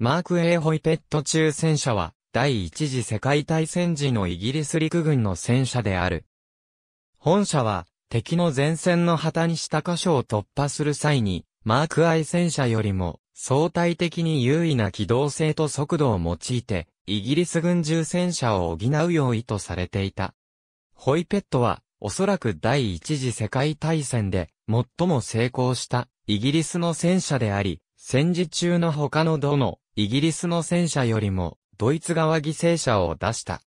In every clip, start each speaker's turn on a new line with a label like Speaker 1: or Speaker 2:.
Speaker 1: マーク・ A・ ホイペット中戦車は、第一次世界大戦時のイギリス陸軍の戦車である。本車は、敵の前線の旗にした箇所を突破する際に、マーク・アイ戦車よりも、相対的に優位な機動性と速度を用いて、イギリス軍重戦車を補う用意とされていた。ホイペットは、おそらく第一次世界大戦で、最も成功した、イギリスの戦車であり、戦時中の他のどの、イギリスの戦車よりも、ドイツ側犠牲者を出した。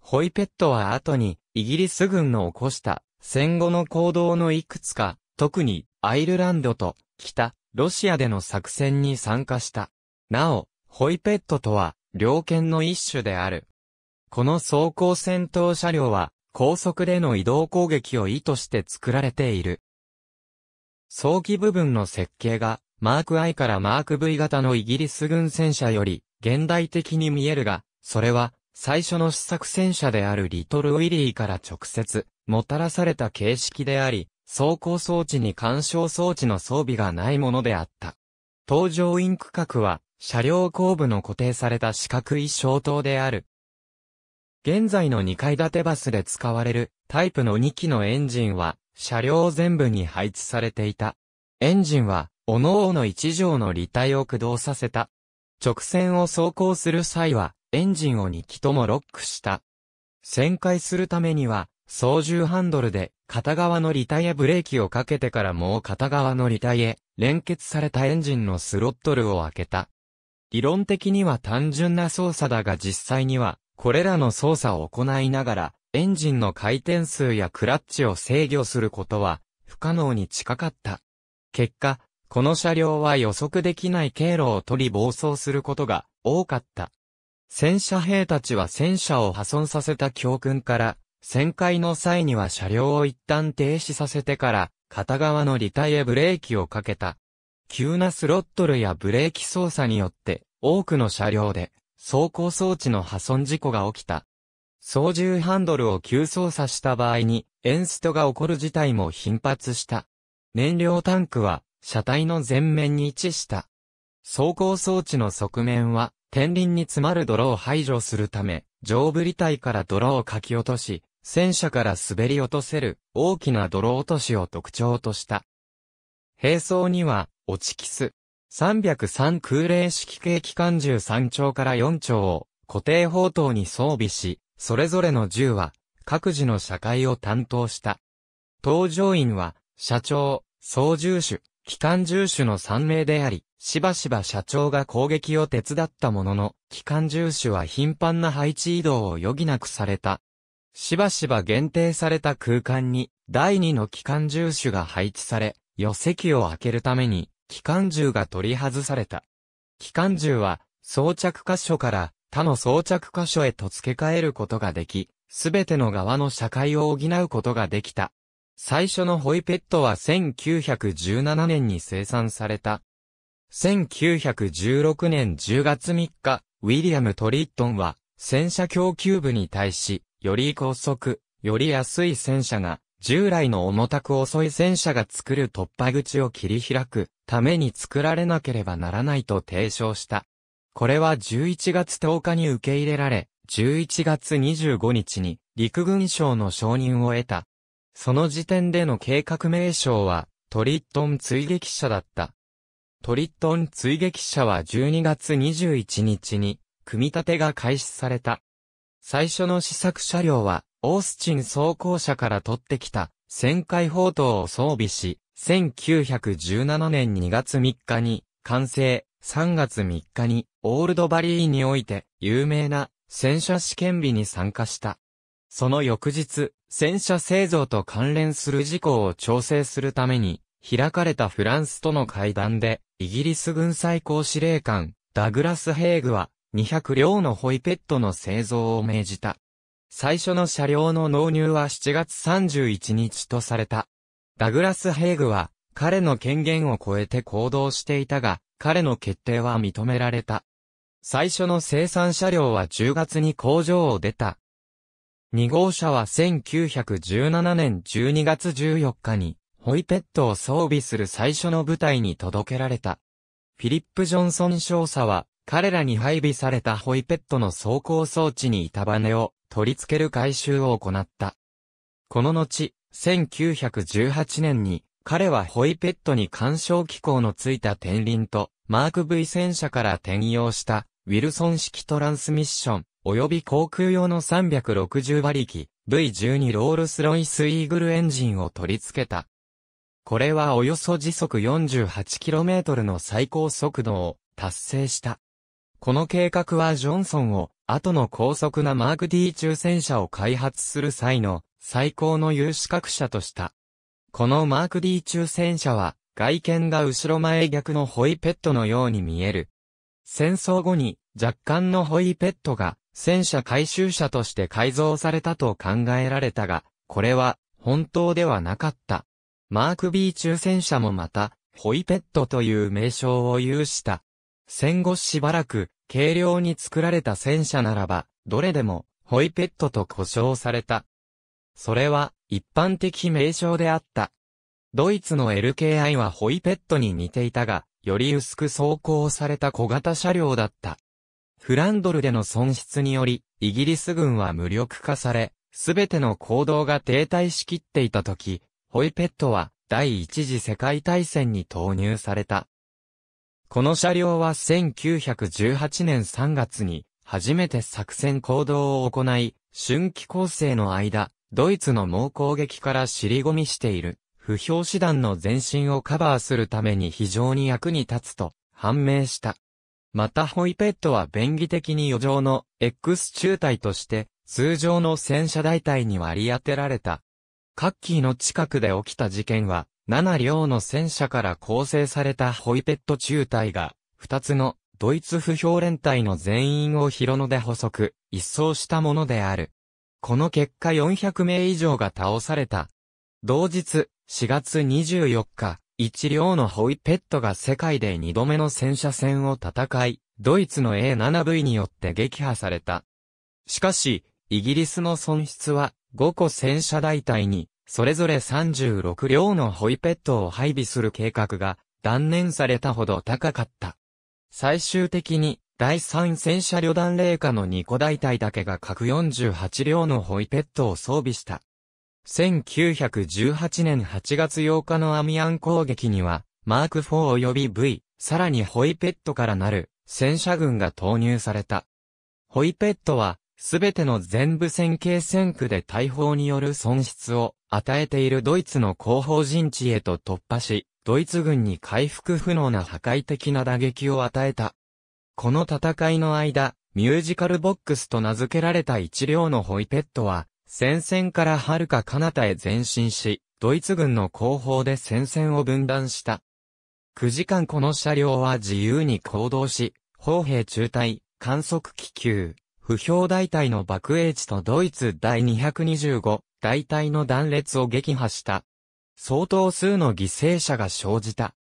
Speaker 1: ホイペットは後に、イギリス軍の起こした戦後の行動のいくつか、特にアイルランドと北ロシアでの作戦に参加した。なお、ホイペットとは両犬の一種である。この装甲戦闘車両は高速での移動攻撃を意図して作られている。装機部分の設計がマーク I からマーク V 型のイギリス軍戦車より現代的に見えるが、それは最初の試作戦車であるリトルウィリーから直接もたらされた形式であり、走行装置に干渉装置の装備がないものであった。搭乗員区画は車両後部の固定された四角い小灯である。現在の2階建てバスで使われるタイプの2機のエンジンは車両全部に配置されていた。エンジンはおのおの一条の履体を駆動させた。直線を走行する際は、エンジンを2機ともロックした。旋回するためには、操縦ハンドルで片側の離体へブレーキをかけてからもう片側の離体へ連結されたエンジンのスロットルを開けた。理論的には単純な操作だが実際には、これらの操作を行いながら、エンジンの回転数やクラッチを制御することは不可能に近かった。結果、この車両は予測できない経路を取り暴走することが多かった。戦車兵たちは戦車を破損させた教訓から、旋回の際には車両を一旦停止させてから、片側のリタイへブレーキをかけた。急なスロットルやブレーキ操作によって、多くの車両で、走行装置の破損事故が起きた。操縦ハンドルを急操作した場合に、エンストが起こる事態も頻発した。燃料タンクは、車体の前面に位置した。走行装置の側面は、天輪に詰まる泥を排除するため、上部履体から泥をかき落とし、戦車から滑り落とせる大きな泥落としを特徴とした。並走には、落ちキス。303空冷式系機関銃3丁から4丁を固定砲塔に装備し、それぞれの銃は各自の社会を担当した。搭乗員は社長、操縦手、機関銃手の3名であり、しばしば社長が攻撃を手伝ったものの、機関銃手は頻繁な配置移動を余儀なくされた。しばしば限定された空間に、第2の機関銃手が配置され、余席を開けるために、機関銃が取り外された。機関銃は、装着箇所から他の装着箇所へと付け替えることができ、すべての側の社会を補うことができた。最初のホイペットは1917年に生産された。1916年10月3日、ウィリアム・トリットンは、戦車供給部に対し、より高速、より安い戦車が、従来の重たく遅い戦車が作る突破口を切り開くために作られなければならないと提唱した。これは11月10日に受け入れられ、11月25日に陸軍省の承認を得た。その時点での計画名称は、トリットン追撃者だった。トリットン追撃者は12月21日に、組み立てが開始された。最初の試作車両は、オースチン装甲車から取ってきた、旋回砲塔を装備し、1917年2月3日に、完成、3月3日に、オールドバリーにおいて、有名な、戦車試験日に参加した。その翌日、戦車製造と関連する事項を調整するために、開かれたフランスとの会談で、イギリス軍最高司令官、ダグラス・ヘイグは、200両のホイペットの製造を命じた。最初の車両の納入は7月31日とされた。ダグラス・ヘイグは、彼の権限を超えて行動していたが、彼の決定は認められた。最初の生産車両は10月に工場を出た、2号車は1917年12月14日に、ホイペットを装備する最初の部隊に届けられた。フィリップ・ジョンソン少佐は、彼らに配備されたホイペットの走行装置に板バネを取り付ける改修を行った。この後、1918年に、彼はホイペットに干渉機構のついた天輪と、マーク V 戦車から転用した、ウィルソン式トランスミッション、及び航空用の360馬力 V12 ロールスロイスイーグルエンジンを取り付けた。これはおよそ時速 48km の最高速度を達成した。この計画はジョンソンを後の高速なマーク D 中戦車を開発する際の最高の有資格者とした。このマーク D 中戦車は外見が後ろ前逆のホイペットのように見える。戦争後に若干のホイペットが戦車回収車として改造されたと考えられたが、これは本当ではなかった。マーク B 中戦車もまた、ホイペットという名称を有した。戦後しばらく、軽量に作られた戦車ならば、どれでも、ホイペットと呼称された。それは、一般的名称であった。ドイツの LKI はホイペットに似ていたが、より薄く走行された小型車両だった。フランドルでの損失により、イギリス軍は無力化され、すべての行動が停滞しきっていた時、ホイペットは第一次世界大戦に投入された。この車両は1918年3月に初めて作戦行動を行い、春季構成の間、ドイツの猛攻撃から尻込みしている、不評師団の前進をカバーするために非常に役に立つと判明した。またホイペットは便宜的に余剰の X 中隊として、通常の戦車大隊に割り当てられた。カッキーの近くで起きた事件は、7両の戦車から構成されたホイペット中隊が、2つのドイツ不評連隊の全員を広野で捕捉、一掃したものである。この結果400名以上が倒された。同日、4月24日、一両のホイペットが世界で二度目の戦車戦を戦い、ドイツの A7V によって撃破された。しかし、イギリスの損失は5個戦車大隊に、それぞれ36両のホイペットを配備する計画が断念されたほど高かった。最終的に、第3戦車旅団霊下の2個大隊だけが各48両のホイペットを装備した。1918年8月8日のアミアン攻撃には、マーク4及び V、さらにホイペットからなる戦車軍が投入された。ホイペットは、すべての全部線形戦区で大砲による損失を与えているドイツの後方陣地へと突破し、ドイツ軍に回復不能な破壊的な打撃を与えた。この戦いの間、ミュージカルボックスと名付けられた一両のホイペットは、戦線から遥か彼方へ前進し、ドイツ軍の後方で戦線を分断した。9時間この車両は自由に行動し、砲兵中隊、観測気球、不評大隊の爆撃地とドイツ第225大隊の断裂を撃破した。相当数の犠牲者が生じた。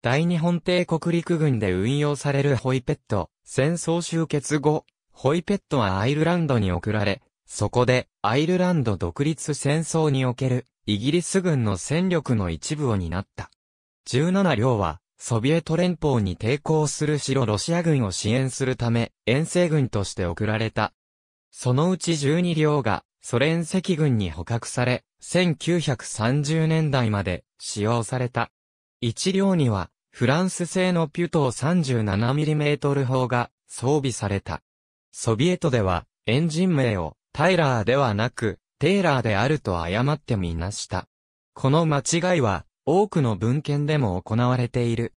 Speaker 1: 大日本帝国陸軍で運用されるホイペット、戦争終結後、ホイペットはアイルランドに送られ、そこで、アイルランド独立戦争における、イギリス軍の戦力の一部を担った。17両は、ソビエト連邦に抵抗する白ロシア軍を支援するため、遠征軍として送られた。そのうち12両が、ソ連赤軍に捕獲され、1930年代まで使用された。1両には、フランス製のピュトー 37mm 砲が装備された。ソビエトでは、エンジン名をタイラーではなく、テイラーであると誤ってみなした。この間違いは、多くの文献でも行われている。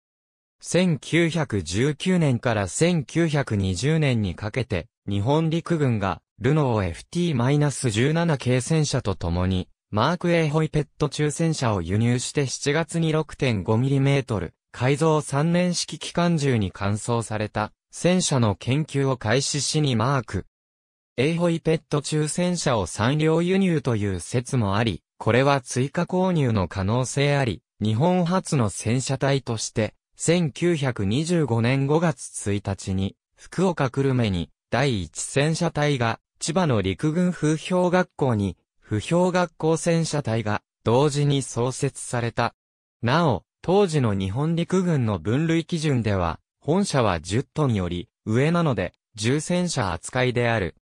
Speaker 1: 1919年から1920年にかけて、日本陸軍が、ルノー FT-17 軽戦車と共に、マーク A ホイペット中戦車を輸入して7月に 6.5mm、改造3年式機関銃に換装された、戦車の研究を開始しにマークエイホイペット抽選車を産業輸入という説もあり、これは追加購入の可能性あり、日本初の戦車隊として、1925年5月1日に、福岡久留米に、第一戦車隊が、千葉の陸軍風評学校に、不評学校戦車隊が、同時に創設された。なお、当時の日本陸軍の分類基準では、本社は10トンより、上なので、重戦車扱いである。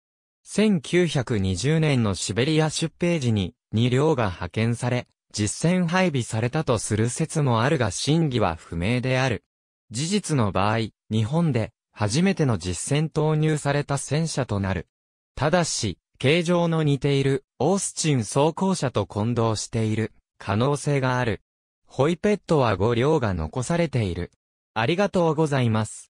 Speaker 1: 1920年のシベリア出兵時に2両が派遣され、実戦配備されたとする説もあるが真偽は不明である。事実の場合、日本で初めての実戦投入された戦車となる。ただし、形状の似ているオースチン装甲車と混同している可能性がある。ホイペットは5両が残されている。ありがとうございます。